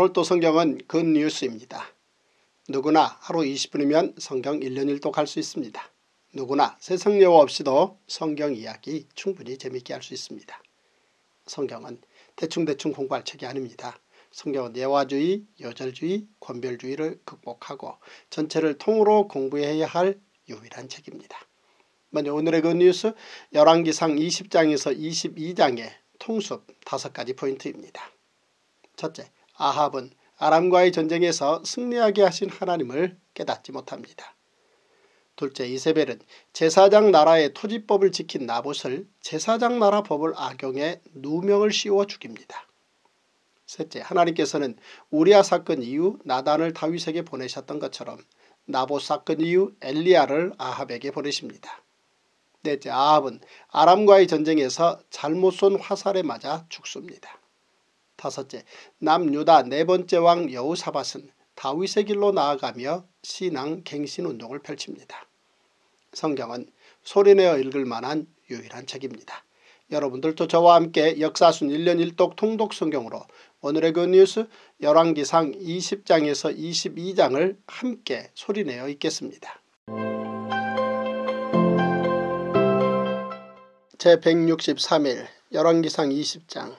오늘 또 성경은 굿뉴스입니다. 누구나 하루 20분이면 성경 1년 1도갈수 있습니다. 누구나 세상 여호 없이도 성경 이야기 충분히 재미있게 할 수 있습니다. 성경은 대충대충 공부할 책이 아닙니다. 성경은 예화주의, 여절주의, 권별주의를 극복하고 전체를 통으로 공부해야 할 유일한 책입니다. 먼저 오늘의 굿뉴스 1 1기상 20장에서 22장의 통습 5가지 포인트입니다. 첫째, 아합은 아람과의 전쟁에서 승리하게 하신 하나님을 깨닫지 못합니다. 둘째 이세벨은 제사장 나라의 토지법을 지킨 나봇을 제사장 나라 법을 악용해 누명을 씌워 죽입니다. 셋째 하나님께서는 우리아 사건 이후 나단을 다윗에게 보내셨던 것처럼 나봇 사건 이후 엘리야를 아합에게 보내십니다. 넷째 아합은 아람과의 전쟁에서 잘못 쏜 화살에 맞아 죽습니다. 다섯째 남유다 네 번째 왕여우사밭은 다윗의 길로 나아가며 신앙 갱신 운동을 펼칩니다. 성경은 소리내어 읽을 만한 유일한 책입니다. 여러분들도 저와 함께 역사순 1년 1독 통독 성경으로 오늘의 굿뉴스 그 열왕기상 20장에서 22장을 함께 소리내어 읽겠습니다. 제163일 열왕기상 20장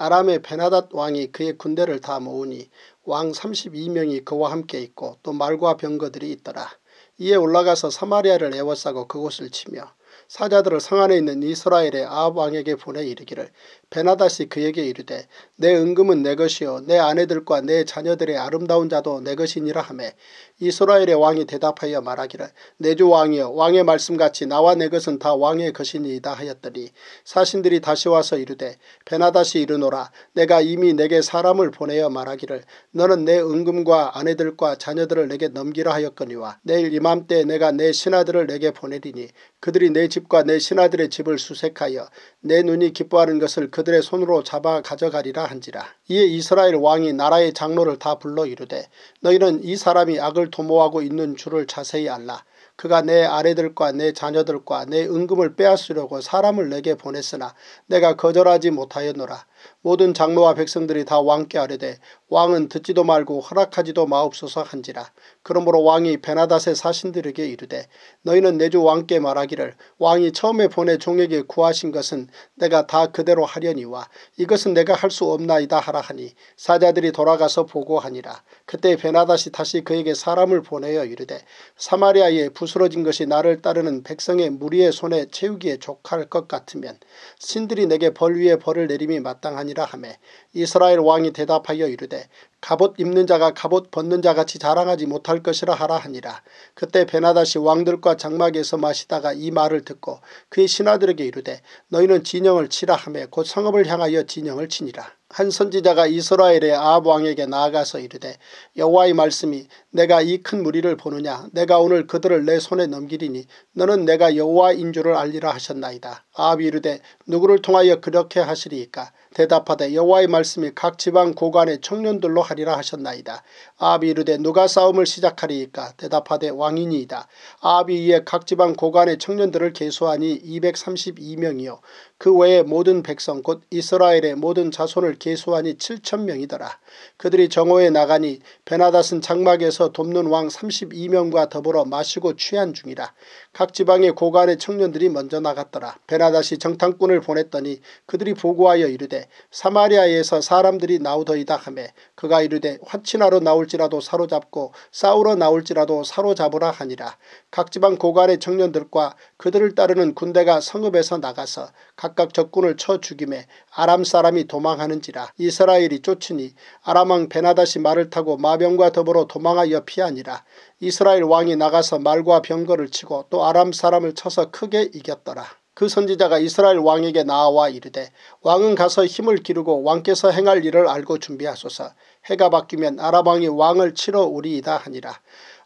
아람의 베나닷 왕이 그의 군대를 다 모으니 왕 32명이 그와 함께 있고 또 말과 병거들이 있더라. 이에 올라가서 사마리아를 에워싸고 그곳을 치며 사자들을 성 안에 있는 이스라엘의 아합 왕에게 보내 이르기를 베나다시 그에게 이르되 내 은금은 내 것이요 내 아내들과 내 자녀들의 아름다운 자도 내 것이니라 하매 이스라엘의 왕이 대답하여 말하기를 내 주 왕이여 왕의 말씀같이 나와 내 것은 다 왕의 것이니이다 하였더니 사신들이 다시 와서 이르되 베나다시 이르노라 내가 이미 내게 사람을 보내어 말하기를 너는 내 은금과 아내들과 자녀들을 내게 넘기라 하였거니와 내일 이맘때 내가 내 신하들을 내게 보내리니 그들이 내 집과 내 신하들의 집을 수색하여 내 눈이 기뻐하는 것을 그들의 손으로 잡아 가져가리라 한지라. 이에 이스라엘 왕이 나라의 장로를 다 불러 이르되 너희는 이 사람이 악을 도모하고 있는 줄을 자세히 알라. 그가 내 아래들과 내 자녀들과 내 은금을 빼앗으려고 사람을 내게 보냈으나 내가 거절하지 못하였노라. 모든 장로와 백성들이 다 왕께 아뢰되 왕은 듣지도 말고 허락하지도 마옵소서 한지라. 그러므로 왕이 베나닷의 사신들에게 이르되 너희는 내주 왕께 말하기를 왕이 처음에 보내 종에게 구하신 것은 내가 다 그대로 하려니와 이것은 내가 할 수 없나이다 하라 하니 사자들이 돌아가서 보고하니라. 그때 베나닷이 다시 그에게 사람을 보내어 이르되 사마리아에 부스러진 것이 나를 따르는 백성의 무리의 손에 채우기에 족할 것 같으면 신들이 내게 벌 위에 벌을 내림이 맞다 마땅하니라 하매 이스라엘 왕이 대답하여 이르되 갑옷 입는 자가 갑옷 벗는 자 같이 자랑하지 못할 것이라 하라 하니라. 그때 베나다시 왕들과 장막에서 마시다가 이 말을 듣고 그의 신하들에게 이르되 너희는 진영을 치라 하며 곧 성읍을 향하여 진영을 치니라. 한 선지자가 이스라엘의 아합 왕에게 나아가서 이르되 여호와의 말씀이 내가 이 큰 무리를 보느냐 내가 오늘 그들을 내 손에 넘기리니 너는 내가 여호와인 줄을 알리라 하셨나이다. 아합이 이르되 누구를 통하여 그렇게 하시리이까 대답하되 여호와의 말씀이 각 지방 고관의 청년들로 하리라 하셨나이다. 아합이 이르되 누가 싸움을 시작하리이까 대답하되 왕인이이다. 아합이 이에 각 지방 고관의 청년들을 계수하니 232명이요 그외에 모든 백성 곧 이스라엘의 모든 자손을 계수하니 7천명이더라. 그들이 정오에 나가니 베나닷은 장막에서 돕는 왕 32명과 더불어 마시고 취한 중이라. 각 지방의 고관의 청년들이 먼저 나갔더라. 베나닷이 정탐꾼을 보냈더니 그들이 보고하여 이르되 사마리아에서 사람들이 나오더이다 하매 그가 이르되 화친하러 나올지라도 사로잡고 싸우러 나올지라도 사로잡으라 하니라. 각 지방 고관의 청년들과 그들을 따르는 군대가 성읍에서 나가서 각 각각 적군을 쳐 죽임에 아람 사람이 도망하는지라 이스라엘이 쫓으니 아람왕 베나다시 말을 타고 마병과 더불어 도망하여 피하니라 이스라엘 왕이 나가서 말과 병거를 치고 또 아람 사람을 쳐서 크게 이겼더라. 그 선지자가 이스라엘 왕에게 나와 이르되 왕은 가서 힘을 기르고 왕께서 행할 일을 알고 준비하소서 해가 바뀌면 아람 왕이 왕을 치러 오리이다 하니라.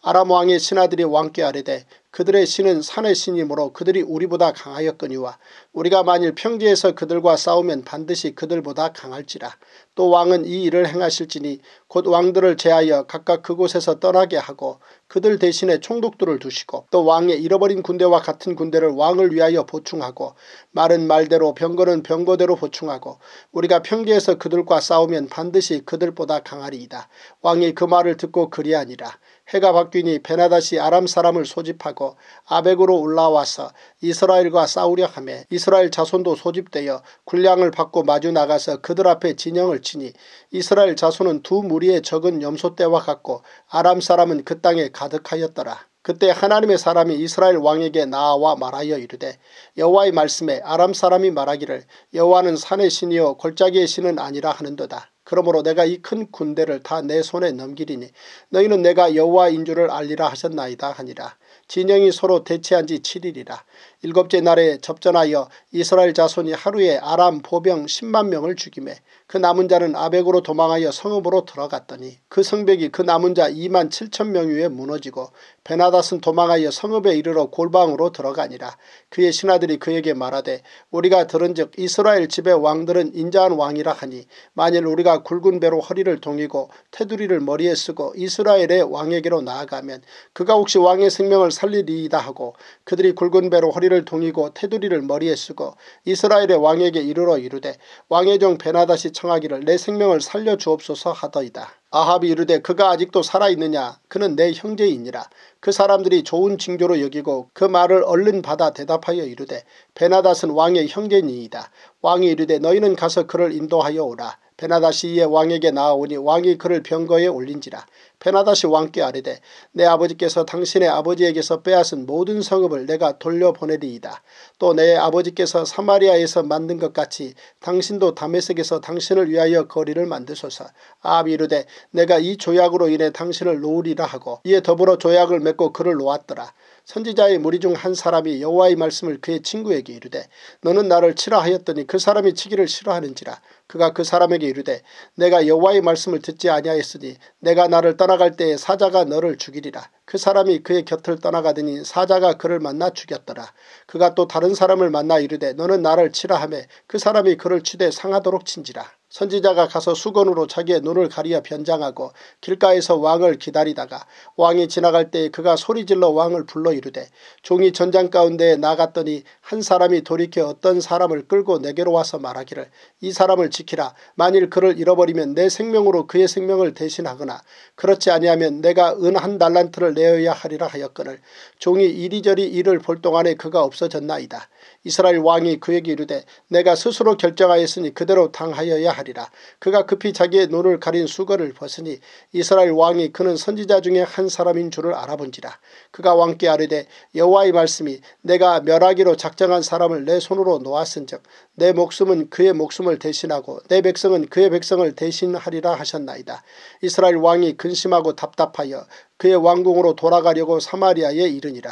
아람 왕의 신하들이 왕께 아뢰되 그들의 신은 산의 신이므로 그들이 우리보다 강하였거니와 우리가 만일 평지에서 그들과 싸우면 반드시 그들보다 강할지라 또 왕은 이 일을 행하실지니 곧 왕들을 제하여 각각 그곳에서 떠나게 하고 그들 대신에 총독들을 두시고 또 왕의 잃어버린 군대와 같은 군대를 왕을 위하여 보충하고 말은 말대로 병거는 병거대로 보충하고 우리가 평지에서 그들과 싸우면 반드시 그들보다 강하리이다 왕이 그 말을 듣고 그리하니라 해가 바뀌니 베나다시 아람 사람을 소집하고 아벡으로 올라와서 이스라엘과 싸우려 하며 이스라엘 자손도 소집되어 군량을 받고 마주 나가서 그들 앞에 진영을 치니 이스라엘 자손은 두 무리의 적은 염소떼와 같고 아람 사람은 그 땅에 가득하였더라. 그때 하나님의 사람이 이스라엘 왕에게 나와 말하여 이르되 여호와의 말씀에 아람 사람이 말하기를 여호와는 산의 신이요 골짜기의 신은 아니라 하는도다. 그러므로 내가 이 큰 군대를 다 내 손에 넘기리니 너희는 내가 여호와인 줄을 알리라 하셨나이다 하니라. 진영이 서로 대체한 지 7일이라. 일곱째 날에 접전하여 이스라엘 자손이 하루에 아람 보병 10만 명을 죽임에 그 남은 자는 아벡으로 도망하여 성읍으로 들어갔더니 그 성벽이 그 남은 자 2만 7천 명 위에 무너지고 베나닷은 도망하여 성읍에 이르러 골방으로 들어가니라 그의 신하들이 그에게 말하되 우리가 들은즉 이스라엘 집의 왕들은 인자한 왕이라 하니 만일 우리가 굵은 배로 허리를 동이고 테두리를 머리에 쓰고 이스라엘의 왕에게로 나아가면 그가 혹시 왕의 생명을 살리리이다 하고 그들이 굵은 배로 허리를 머리를 동이고 테두리를 머리에 쓰고 이스라엘의 왕에게 이르러 이르되 왕의 종 베나다시 청하기를 내 생명을 살려주옵소서 하더이다. 아합이 이르되 그가 아직도 살아있느냐 그는 내 형제이니라 그 사람들이 좋은 징조로 여기고 그 말을 얼른 받아 대답하여 이르되 베나닷은 왕의 형제니이다 왕이 이르되 너희는 가서 그를 인도하여 오라 베나닷이 이에 왕에게 나아오니 왕이 그를 병거에 올린지라 베나다시 왕께 아뢰되 내 아버지께서 당신의 아버지에게서 빼앗은 모든 성읍을 내가 돌려보내리이다. 또 내 아버지께서 사마리아에서 만든 것 같이 당신도 다메섹에서 당신을 위하여 거리를 만드소서. 아비르되 내가 이 조약으로 인해 당신을 놓으리라 하고 이에 더불어 조약을 맺고 그를 놓았더라. 선지자의 무리 중 한 사람이 여호와의 말씀을 그의 친구에게 이르되 너는 나를 치라 하였더니 그 사람이 치기를 싫어하는지라 그가 그 사람에게 이르되 내가 여호와의 말씀을 듣지 아니하였으니 내가 나를 따라 돌아갈 때에 사자가 너를 죽이리라. 그 사람이 그의 곁을 떠나가더니 사자가 그를 만나 죽였더라. 그가 또 다른 사람을 만나 이르되 너는 나를 치라 하에그 사람이 그를 치되 상하도록 친지라. 선지자가 가서 수건으로 자기의 눈을 가리어 변장하고 길가에서 왕을 기다리다가 왕이 지나갈 때 그가 소리질러 왕을 불러 이르되 종이 전장 가운데에 나갔더니 한 사람이 돌이켜 어떤 사람을 끌고 내게로 와서 말하기를 이 사람을 지키라 만일 그를 잃어버리면 내 생명으로 그의 생명을 대신하거나 그렇지 아니하면 내가 은 한 달란트를 내어야 하리라 하였거늘 종이 이리저리 일을 볼 동안에 그가 없어졌나이다. 이스라엘 왕이 그에게 이르되 내가 스스로 결정하였으니 그대로 당하여야 하리라. 그가 급히 자기의 눈을 가린 수건을 벗으니 이스라엘 왕이 그는 선지자 중에 한 사람인 줄을 알아본지라. 그가 왕께 아뢰되 여호와의 말씀이 내가 멸하기로 작정한 사람을 내 손으로 놓았은즉 내 목숨은 그의 목숨을 대신하고 내 백성은 그의 백성을 대신하리라 하셨나이다. 이스라엘 왕이 근심하고 답답하여 그의 왕궁으로 돌아가려고 사마리아에 이르니라.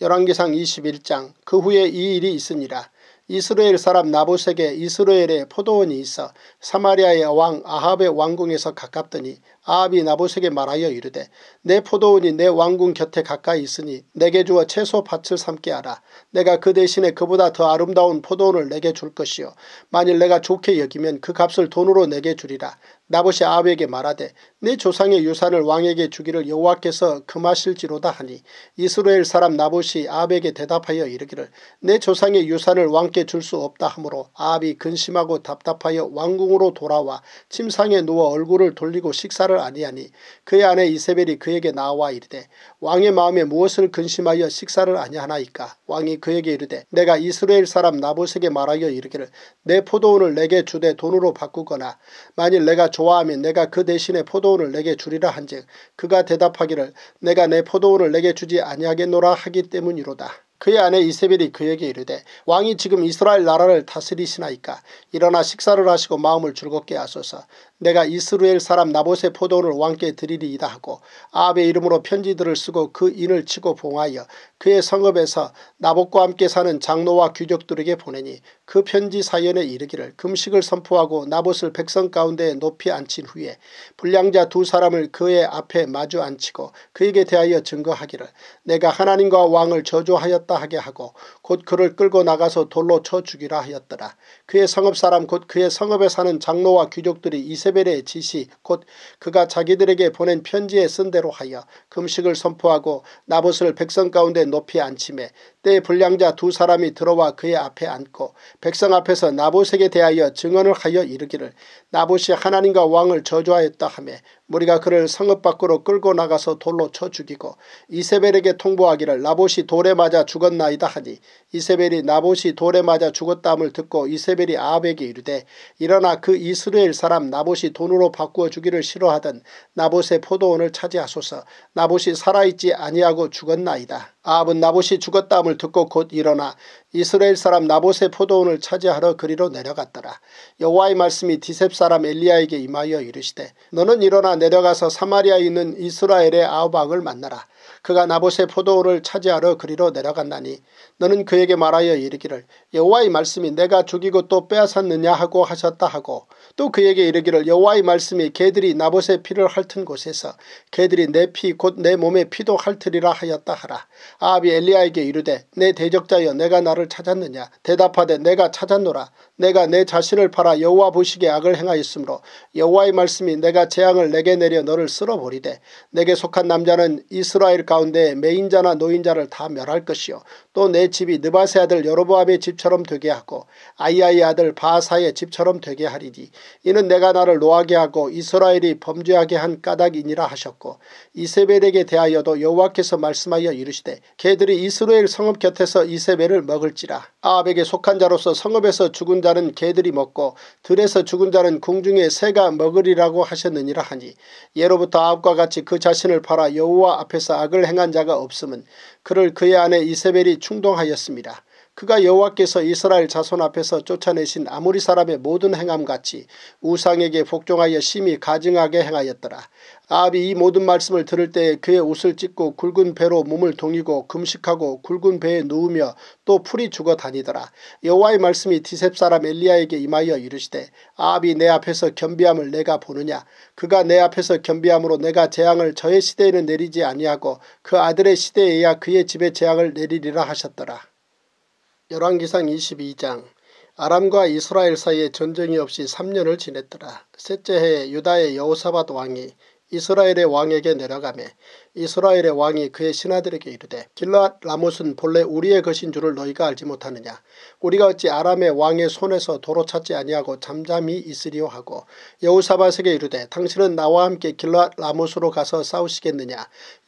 열왕기상 21장 그 후에 이 일이 있으니라. 이스라엘 사람 나보색에 이스라엘의 포도원이 있어 사마리아의 왕 아합의 왕궁에서 가깝더니 아합이 나보색에 말하여 이르되 내 포도원이 내 왕궁 곁에 가까이 있으니 내게 주어 채소 밭을 삼게 하라. 내가 그 대신에 그보다 더 아름다운 포도원을 내게 줄 것이요. 만일 내가 좋게 여기면 그 값을 돈으로 내게 주리라. 나봇이 아합에게 말하되 내 조상의 유산을 왕에게 주기를 여호와께서 금하실지로다 하니 이스라엘 사람 나봇이 아합에게 대답하여 이르기를 내 조상의 유산을 왕께 줄 수 없다 하므로 아합이 근심하고 답답하여 왕궁으로 돌아와 침상에 누워 얼굴을 돌리고 식사를 아니하니 그의 아내 이세벨이 그에게 나와 이르되 왕의 마음에 무엇을 근심하여 식사를 아니하나이까 왕이 그에게 이르되 내가 이스라엘 사람 나봇에게 말하여 이르기를 내 포도원을 내게 주되 돈으로 바꾸거나 만일 내가 좋아하면 내가 그 대신에 포도원을 내게 주리라 한즉 그가 대답하기를 내가 내 포도원을 내게 주지 아니하겠노라 하기 때문이로다. 그의 아내 이세벨이 그에게 이르되 왕이 지금 이스라엘 나라를 다스리시나이까 일어나 식사를 하시고 마음을 즐겁게 하소서 내가 이스루엘 사람 나봇의 포도원을 왕께 드리리이다 하고 아합의 이름으로 편지들을 쓰고 그 인을 치고 봉하여 그의 성읍에서 나봇과 함께 사는 장로와 귀족들에게 보내니 그 편지 사연에 이르기를 금식을 선포하고 나봇을 백성 가운데 높이 앉힌 후에 불량자 두 사람을 그의 앞에 마주 앉히고 그에게 대하여 증거하기를 내가 하나님과 왕을 저주하였다 하였다 하게 하고 곧 그를 끌고 나가서 돌로 쳐 죽이라 하였더라. 그의 성읍 사람 곧 그의 성읍에 사는 장로와 귀족들이 이세벨의 지시 곧 그가 자기들에게 보낸 편지에 쓴 대로 하여 금식을 선포하고 나봇을 백성 가운데 높이 앉히매 때에 불량자 두 사람이 들어와 그의 앞에 앉고 백성 앞에서 나봇에게 대하여 증언을 하여 이르기를 나봇이 하나님과 왕을 저주하였다 하며 무리가 그를 성읍 밖으로 끌고 나가서 돌로 쳐 죽이고 이세벨에게 통보하기를 나봇이 돌에 맞아 죽었나이다 하니 이세벨이 나봇이 돌에 맞아 죽었다함을 듣고 이세벨이 아합에게 이르되 일어나 그 이스라엘 사람 나봇이 돈으로 바꾸어 주기를 싫어하던 나봇의 포도원을 차지하소서 나봇이 살아있지 아니하고 죽었나이다. 아합은 나봇이 죽었다함을 듣고 곧 일어나 이스라엘 사람 나봇의 포도원을 차지하러 그리로 내려갔더라. 여호와의 말씀이 디셉 사람 엘리야에게 임하여 이르시되 너는 일어나 내려가서 사마리아에 있는 이스라엘의 아합왕을 만나라. 그가 나봇의 포도원을 차지하러 그리로 내려간다니 너는 그에게 말하여 이르기를 여호와의 말씀이 내가 죽이고 또 빼앗았느냐 하고 하셨다 하고 또 그에게 이르기를 여호와의 말씀이 개들이 나봇의 피를 핥은 곳에서 개들이 내 피 곧 내 몸의 피도 핥으리라 하였다 하라. 아합이 엘리야에게 이르되 내 대적자여 내가 나를 찾았느냐 대답하되 내가 찾았노라 내가 내 자신을 팔아 여호와 보시기에 악을 행하였으므로 여호와의 말씀이 내가 재앙을 내게 내려 너를 쓸어버리되 내게 속한 남자는 이스라엘 가운데 매인자나 노인자를 다 멸할 것이요 또 내 집이 느바세 아들 여로보암의 집처럼 되게 하고 아이아이 아들 바사의 집처럼 되게 하리니 이는 내가 나를 노하게 하고 이스라엘이 범죄하게 한 까닭이니라 하셨고 이세벨에게 대하여도 여호와께서 말씀하여 이르시되 개들이 이스라엘 성읍 곁에서 이세벨을 먹을지라 아합에게 속한 자로서 성읍에서 죽은 자는 개들이 먹고 들에서 죽은 자는 궁중에 새가 먹으리라고 하셨느니라 하니 예로부터 아합과 같이 그 자신을 팔아 여호와 앞에서 악을 행한 자가 없음은 그를 그의 아내 이세벨이 충동하였습니다. 그가 여호와께서 이스라엘 자손 앞에서 쫓아내신 아무리 사람의 모든 행함같이 우상에게 복종하여 심히 가증하게 행하였더라. 아합이 이 모든 말씀을 들을 때에 그의 옷을 찢고 굵은 배로 몸을 동이고 금식하고 굵은 배에 누우며 또 풀이 죽어 다니더라. 여호와의 말씀이 디셉 사람 엘리야에게 임하여 이르시되 아합이 내 앞에서 겸비함을 내가 보느냐 그가 내 앞에서 겸비함으로 내가 재앙을 저의 시대에는 내리지 아니하고 그 아들의 시대에야 그의 집에 재앙을 내리리라 하셨더라. 열왕기상 22장 아람과 이스라엘 사이에 전쟁이 없이 3년을 지냈더라. 셋째 해에 유다의 여호사밧 왕이 이스라엘의 왕에게 내려가매 이스라엘의 왕이 그의 신하들에게 이르되 길라 라못은 본래 우리의 것인 줄을 너희가 알지 못하느냐 우리가 어찌 아람의 왕의 손에서 도로 찾지 아니하고 잠잠히 있으리오 하고 여우사밧에게 이르되 당신은 나와 함께 길라 라못으로 가서 싸우시겠느냐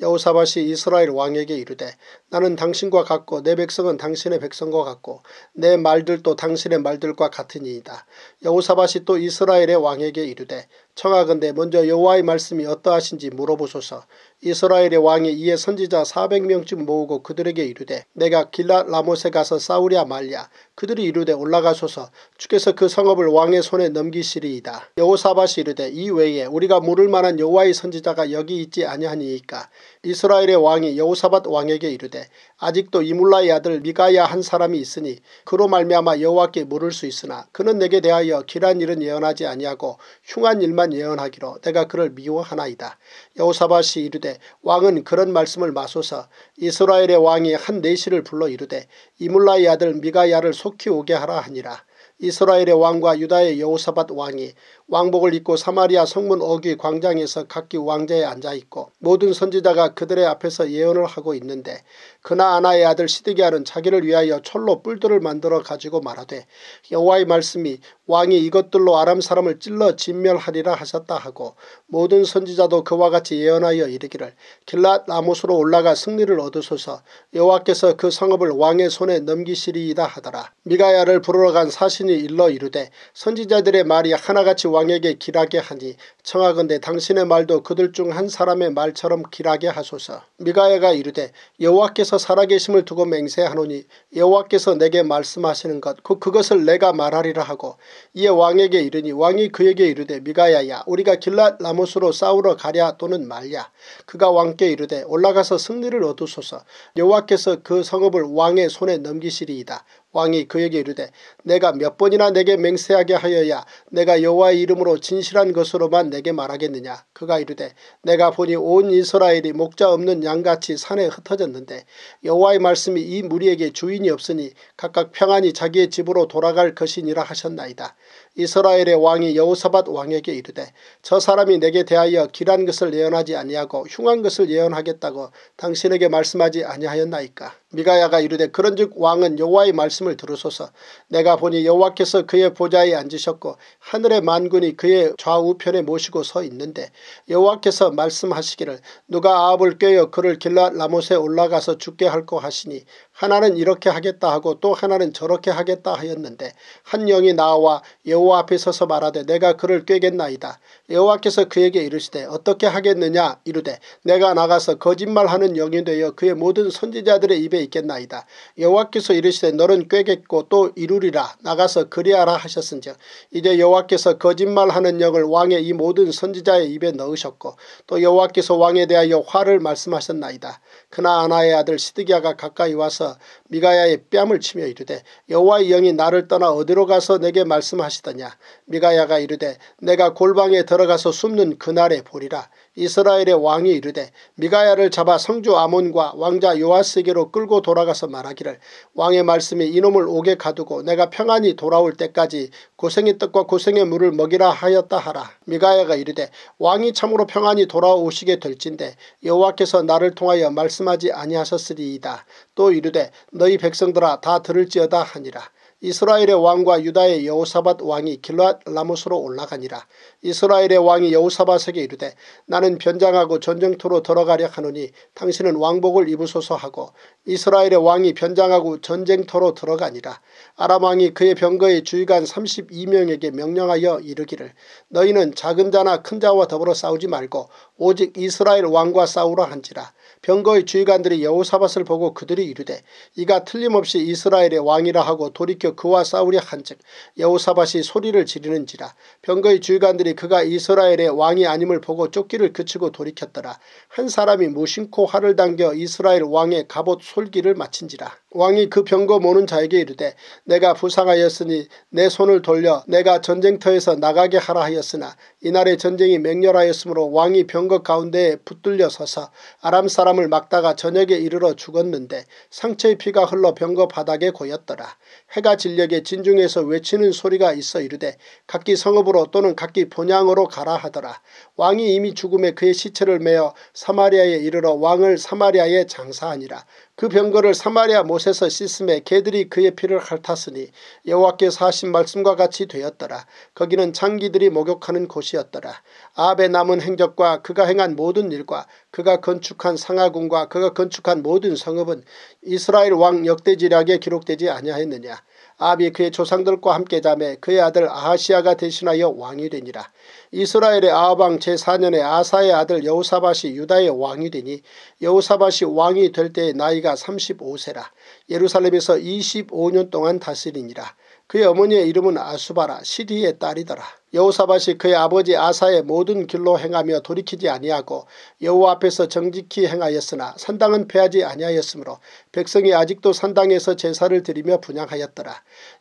여우사밧이 이스라엘 왕에게 이르되 나는 당신과 같고 내 백성은 당신의 백성과 같고 내 말들도 당신의 말들과 같으니이다 여우사밧이 또 이스라엘의 왕에게 이르되 청하건대 먼저 여호와의 말씀이 어떠하신지 물어보소서 이스라엘의 왕이 이에 선지자 400명쯤 모으고 그들에게 이르되 내가 길라 라못에 가서 싸우랴 말랴 그들이 이르되 올라가소서 주께서 그 성읍을 왕의 손에 넘기시리이다. 여호사밭이 이르되 이 외에 우리가 물을 만한 여호와의 선지자가 여기 있지 아니하니이까. 이스라엘의 왕이 여호사밭 왕에게 이르되 아직도 이물라의 아들 미가야 한 사람이 있으니 그로 말미암아 여호와께 물을 수 있으나 그는 내게 대하여 길한 일은 예언하지 아니하고 흉한 일만 예언하기로 내가 그를 미워하나이다. 여호사밭이 이르되 왕은 그런 말씀을 마소서 이스라엘의 왕이 한 내시를 불러 이르되 이물라의 아들 미가야를 속히 오게 하라 하니라. 이스라엘의 왕과 유다의 여호사밧 왕이 왕복을 입고 사마리아 성문 어귀 광장에서 각기 왕자에 앉아있고 모든 선지자가 그들의 앞에서 예언을 하고 있는데 그나아나의 아들 시드기아는 자기를 위하여 철로 뿔들을 만들어 가지고 말하되 여호와의 말씀이 왕이 이것들로 아람 사람을 찔러 진멸하리라 하셨다 하고 모든 선지자도 그와 같이 예언하여 이르기를 길랏 나무수로 올라가 승리를 얻으소서 여호와께서 그 성읍을 왕의 손에 넘기시리이다 하더라 미가야를 부르러 간 사신이 일러 이르되 선지자들의 말이 하나같이 왕에게 길하게 하니 청하건대 당신의 말도 그들 중 한 사람의 말처럼 길하게 하소서. 미가야가 이르되 여호와께서 살아계심을 두고 맹세하노니 여호와께서 내게 말씀하시는 것 그, 그것을 내가 말하리라 하고 이에 왕에게 이르니 왕이 그에게 이르되 미가야야 우리가 길랏 라못으로 싸우러 가랴 또는 말랴 그가 왕께 이르되 올라가서 승리를 얻으소서 여호와께서 그 성읍을 왕의 손에 넘기시리이다 왕이 그에게 이르되 내가 몇 번이나 내게 맹세하게 하여야 내가 여호와의 이름으로 진실한 것으로만 내게 말하겠느냐 그가 이르되 내가 보니 온 이스라엘이 목자 없는 양같이 산에 흩어졌는데 여호와의 말씀이 이 무리에게 주인이 없으니 각각 평안히 자기의 집으로 돌아갈 것이니라 하셨나이다. 이스라엘의 왕이 여호사밧 왕에게 이르되 저 사람이 내게 대하여 길한 것을 예언하지 아니하고 흉한 것을 예언하겠다고 당신에게 말씀하지 아니하였나이까. 미가야가 이르되 그런즉 왕은 여호와의 말씀 말씀을 들으소서 내가 보니 여호와께서 그의 보좌에 앉으셨고 하늘의 만군이 그의 좌우편에 모시고 서 있는데 여호와께서 말씀하시기를 누가 아합을 꿰어 그를 길라 라못에 올라가서 죽게 할거 하시니 하나는 이렇게 하겠다 하고 또 하나는 저렇게 하겠다 하였는데 한 영이 나와 여호와 앞에 서서 말하되 내가 그를 꿰겠나이다. 여호와께서 그에게 이르시되 어떻게 하겠느냐 이르되 내가 나가서 거짓말하는 영이 되어 그의 모든 선지자들의 입에 있겠나이다. 여호와께서 이르시되 너는 것 꾀겠고 또 이루리라 나가서 그리하라 하셨은즉 이제 여호와께서 거짓말하는 영을 왕의 이 모든 선지자의 입에 넣으셨고 또 여호와께서 왕에 대하여 화를 말씀하셨나이다. 그나 아나의 아들 시드기야가 가까이 와서 미가야의 뺨을 치며 이르되 여호와의 영이 나를 떠나 어디로 가서 내게 말씀하시더냐 미가야가 이르되 내가 골방에 들어가서 숨는 그날에 보리라 이스라엘의 왕이 이르되 미가야를 잡아 성주 아몬과 왕자 요하스에게로 끌고 돌아가서 말하기를 왕의 말씀이 이놈을 옥에 가두고 내가 평안히 돌아올 때까지 고생의 떡과 고생의 물을 먹이라 하였다 하라. 미가야가 이르되 왕이 참으로 평안히 돌아오시게 될진대 여호와께서 나를 통하여 말씀하지 아니하셨으리이다. 또 이르되 너희 백성들아 다 들을지어다 하니라. 이스라엘의 왕과 유다의 여호사밧 왕이 길랏 라못으로 올라가니라. 이스라엘의 왕이 여호사밧에게 이르되 나는 변장하고 전쟁터로 들어가려 하노니 당신은 왕복을 입으소서 하고 이스라엘의 왕이 변장하고 전쟁터로 들어가니라. 아람 왕이 그의 병거의 주의관 32명에게 명령하여 이르기를 너희는 작은 자나 큰 자와 더불어 싸우지 말고 오직 이스라엘 왕과 싸우라 한지라. 병거의 주의관들이 여호사밧을 보고 그들이 이르되 이가 틀림없이 이스라엘의 왕이라 하고 돌이켜 그와 싸우려 한즉 여호사밧이 소리를 지르는지라 병거의 주의관들이 그가 이스라엘의 왕이 아님을 보고 쫓기를 그치고 돌이켰더라 한 사람이 무심코 활을 당겨 이스라엘 왕의 갑옷 솔기를 마친지라 왕이 그 병거 모는 자에게 이르되 내가 부상하였으니 내 손을 돌려 내가 전쟁터에서 나가게 하라 하였으나 이날의 전쟁이 맹렬하였으므로 왕이 병거 가운데에 붙들려 서서 아람 사람을 막다가 저녁에 이르러 죽었는데 상처의 피가 흘러 병거 바닥에 고였더라. 해가 진력에 진중에서 외치는 소리가 있어 이르되 각기 성읍으로 또는 각기 본향으로 가라 하더라. 왕이 이미 죽음에 그의 시체를 메어 사마리아에 이르러 왕을 사마리아에 장사하니라. 그 병거를 사마리아 못에서 씻음에 개들이 그의 피를 핥았으니 여호와께서 하신 말씀과 같이 되었더라. 거기는 장기들이 목욕하는 곳이었더라. 아베 남은 행적과 그가 행한 모든 일과 그가 건축한 상하궁과 그가 건축한 모든 성읍은 이스라엘 왕 역대지략에 기록되지 아니하였느냐. 아비 그의 조상들과 함께 잠에 그의 아들 아하시아가 대신하여 왕이 되니라. 이스라엘의 아방 제4년에 아사의 아들 여우사밭이 유다의 왕이 되니 여우사밭이 왕이 될 때의 나이가 35세라. 예루살렘에서 25년 동안 다스리니라. 그의 어머니의 이름은 아수바라 시리의 딸이더라. 여호사밭이 그의 아버지 아사의 모든 길로 행하며 돌이키지 아니하고 여호 앞에서 정직히 행하였으나 산당은 패하지 아니하였으므로 백성이 아직도 산당에서 제사를 드리며 분양하였더라.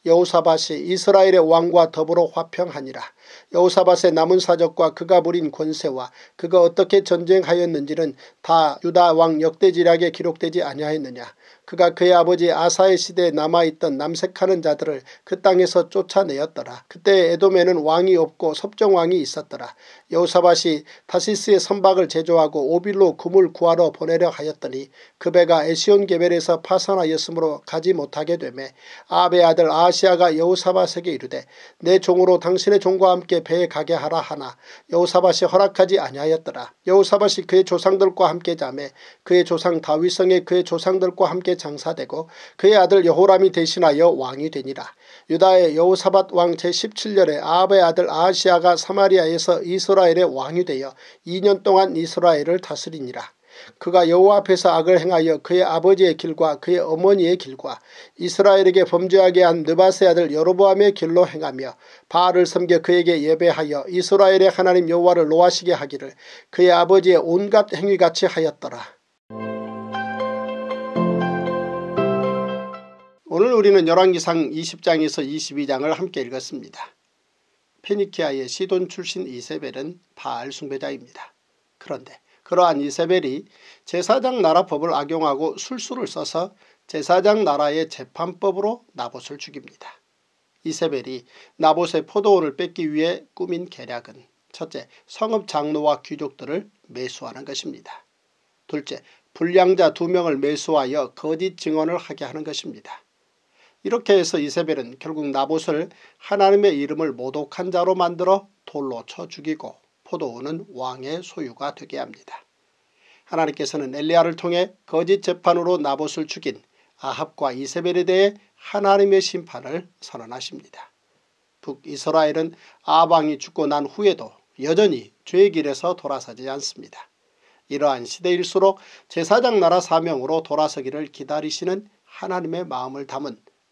여호사밭이 이스라엘의 왕과 더불어 화평하니라. 여호사밭의 남은 사적과 그가 부린 권세와 그가 어떻게 전쟁하였는지는 다 유다 왕 역대지략에 기록되지 아니하였느냐. 그가 그의 아버지 아사의 시대에 남아있던 남색하는 자들을 그 땅에서 쫓아내었더라. 그때 에돔에는 왕이 없고 섭정왕이 있었더라. 여우사밭이 다시스의 선박을 제조하고 오빌로 금을 구하러 보내려 하였더니 그 배가 에시온 개별에서 파산하였으므로 가지 못하게 되매 아베 아들 아시아가 여우사밭에게 이르되 내 종으로 당신의 종과 함께 배에 가게 하라 하나 여우사밭이 허락하지 아니하였더라. 여우사밭이 그의 조상들과 함께 자매 그의 조상 다윗성에 그의 조상들과 함께 장사되고 그의 아들 여호람이 대신하여 왕이 되니라. 유다의 여우사밧 왕 제17년에 아합의 아들 아시아가 사마리아에서 이스라엘의 왕이 되어 2년 동안 이스라엘을 다스리니라. 그가 여호와 앞에서 악을 행하여 그의 아버지의 길과 그의 어머니의 길과 이스라엘에게 범죄하게 한느바스의 아들 여로보암의 길로 행하며 바알을 섬겨 그에게 예배하여 이스라엘의 하나님 여호와를 노하시게 하기를 그의 아버지의 온갖 행위같이 하였더라. 오늘 우리는 열왕기상 20장에서 22장을 함께 읽었습니다. 페니키아의 시돈 출신 이세벨은 바알 숭배자입니다. 그런데 그러한 이세벨이 제사장 나라 법을 악용하고 술수를 써서 제사장 나라의 재판법으로 나봇을 죽입니다. 이세벨이 나봇의 포도원을 뺏기 위해 꾸민 계략은 첫째, 성읍 장로와 귀족들을 매수하는 것입니다. 둘째, 불량자 두명을 매수하여 거짓 증언을 하게 하는 것입니다. 이렇게 해서 이세벨은 결국 나봇을 하나님의 이름을 모독한 자로 만들어 돌로 쳐 죽이고 포도원은 왕의 소유가 되게 합니다. 하나님께서는 엘리야를 통해 거짓 재판으로 나봇을 죽인 아합과 이세벨에 대해 하나님의 심판을 선언하십니다. 북이스라엘은 아방이 죽고 난 후에도 여전히 죄의 길에서 돌아서지 않습니다. 이러한 시대일수록 제사장 나라 사명으로 돌아서기를 기다리시는 하나님의 마음을 담은